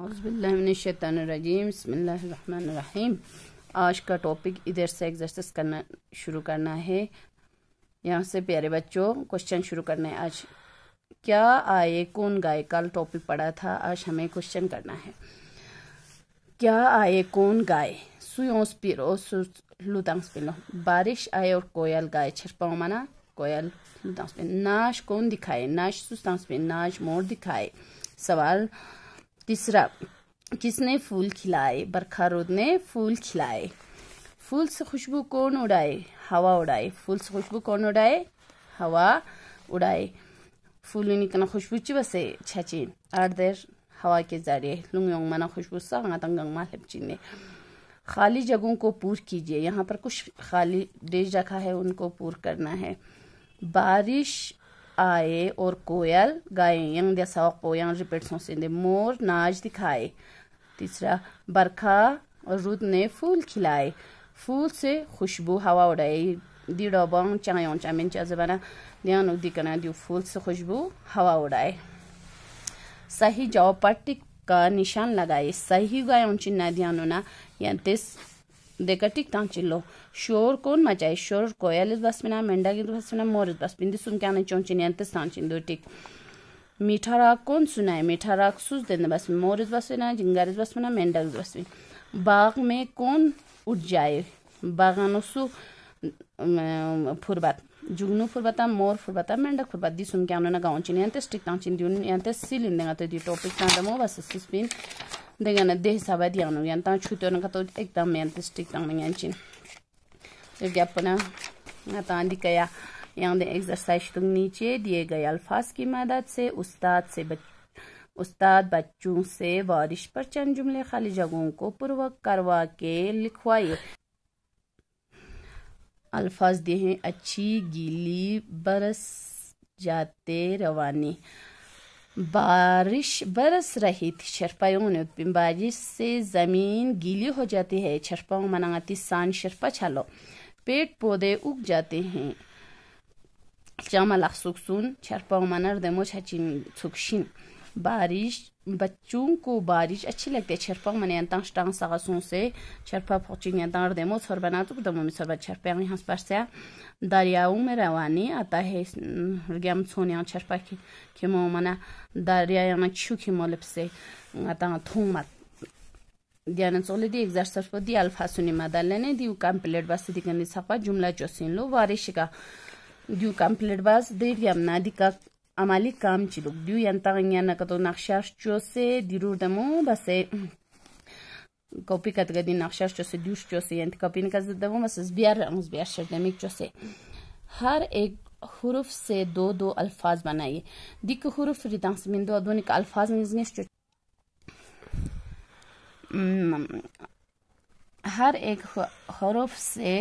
बसमीम आज का टॉपिक इधर से एक्सरसाइज करना शुरू करना है यहाँ से प्यारे बच्चों क्वेश्चन शुरू करना है आज क्या आए कौन गाय कल टॉपिक पढ़ा था आज हमें क्वेश्चन करना है क्या आए कौन गाय सुयोस पिरो लुदांस पिलो बारिश आए और कोयल गाय छिपाओ माना कोयल लुदांस पे नाश कौन दिखाए नाश सुस्तांस पे नाश मोर दिखाए सवाल तीसरा किसने फूल खिलाए बरखा रोद ने फूल खिलाए फूल से खुशबू कौन उड़ाए हवा उड़ाए फूल से खुशबू कौन उड़ाए हवा उड़ाए फूल निकना खुशबू ची बसे छाची आर देर हवा के जरिए लुंग मना खुशबू सा गंग मालप चीने खाली जगहों को पूर कीजिए यहाँ पर कुछ खाली डेज रखा है उनको पूर करना है बारिश आए और कोयल गायेंग सौक पोयंग सो सोसेंदे मोर नाच दिखाए तीसरा बरखा और रुद ने फूल खिलाए फूल से खुशबू हवा उड़ाई दी डोबोंग चायों चामिन चजबाना ध्यान उदी करना दी फूल से खुशबू हवा उड़ाए सही जाओ पट्टी का निशान लगाए सही गायों चिन्ह ध्यान होना या دقتیک تان چیلو شور کن مچای شور کویالیز بس مینا مندگی بس مینا مورد بس بیندی سوم کنن چون چنین تستان چین دوتیک मीठा राग कौन सुनाए मीठा राग सुस देने बस में मोरिज बस में जिंगार बस में मेंढा मेंढक बस में बाग में कौन उठ जाए बागानो सु फुरबत जुगनू फुरबता मोर फुरबता मेंढक फुरबत दी सुन क्या आमने ना गाँव चिनी अंते स्टिक तां चिन दियो अंते सिलिंदेगा तो दी टॉपिक तां दमो बस सिस्पिन dengan deh sabat yang nu yang eh, tang chuto nang kato ekdam yang district tang nang yang chin तो क्या अपना तांदी कया यहाँ एक्सरसाइज तुम नीचे दिए गए अल्फाज की मदद से उस्ताद से बच उस्ताद बच्चों से वारिश पर चंद जुमले खाली जगहों को पूर्वक करवा के लिखवाइए अल्फाज दिए हैं अच्छी गीली बरस जाते रवानी बारिश बरस रही थी शर्पायों ने बारिश से जमीन गीली हो जाती है शर्पाओं मनाती सान शर्पा छालो पेट पौधे उग जाते हैं चामा लख सुख सुन शर्पाओं मनर दे बारिश बच्चों को बारिश अच्छी लगती है छरपा मने अंतंग स्टांग सगा सों से छरपा पोचिंग या दार देमो सर बना तो दम में सर छरपा यहां हंस पर से दरिया उ में रवानी आता है गेम सोनिया छरपा की के मो मने दरिया में छु की मलप से आता थों मत ध्यान से ले दी एक्सरसाइज पर दी अल्फा सुन में डाल लेने दी कंप्लीट बस दी सफा जुमला लो बारिश का कंप्लीट बस का amali kam chiluk diu yantang nyana kato nakshash chose dirur damo base copy katga din nakshash chose diush chose yant copy nikaz damo base zbiar amus biar sherdamik chose हर एक हरूफ से दो दो अल्फाज बनाइए दिक हरूफ रिदांस मिंदो अदोनिक अल्फाज निजनेश हर एक हरूफ से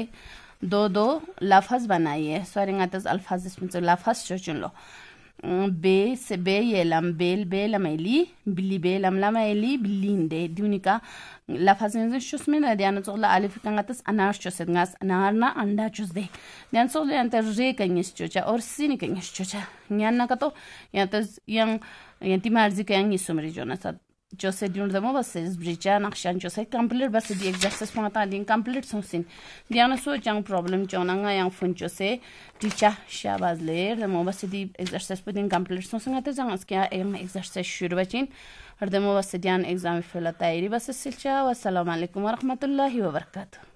दो दो लफज बनाइए सॉरी अल्फाज इसमें लफज चुन लो be se be ye lam bel be la ma eli bili be lam la ma eli blinde di la fazen ze shus mena de an la alif kan atas anar choset et ngas anar na anda chos de de an zola ante re ka nis chocha or sin ka nis chocha nyan na ka to yan tas yan yan ti marzi ka yan isum jona sa Jose dun de moda se zbrija na xian jose kampler ba se di exercice pa ta din kampler son sin diana so jang problem jona nga yang fun jose ticha shabaz ler de moda se di exercice pa din kampler son sin ate jang as kya em exercice shuru bachin har de moda se dian exam fela ta silcha wa assalamu alaikum wa rahmatullahi wa barakatuh